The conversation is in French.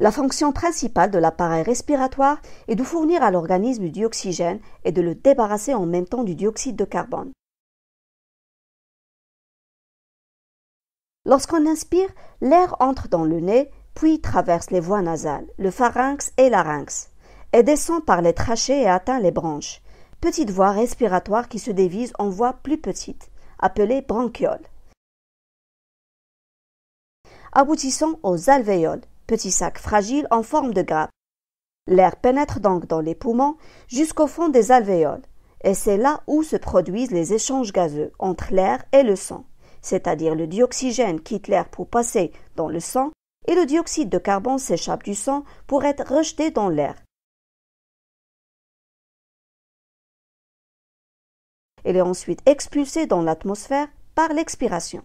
La fonction principale de l'appareil respiratoire est de fournir à l'organisme du dioxygène et de le débarrasser en même temps du dioxyde de carbone. Lorsqu'on inspire, l'air entre dans le nez, puis traverse les voies nasales, le pharynx et larynx, et descend par les trachées et atteint les branches, petites voies respiratoires qui se divisent en voies plus petites, appelées bronchioles, aboutissant aux alvéoles, petit sac fragile en forme de grappe. L'air pénètre donc dans les poumons jusqu'au fond des alvéoles, et c'est là où se produisent les échanges gazeux entre l'air et le sang, c'est-à-dire le dioxygène quitte l'air pour passer dans le sang et le dioxyde de carbone s'échappe du sang pour être rejeté dans l'air. Elle est ensuite expulsée dans l'atmosphère par l'expiration.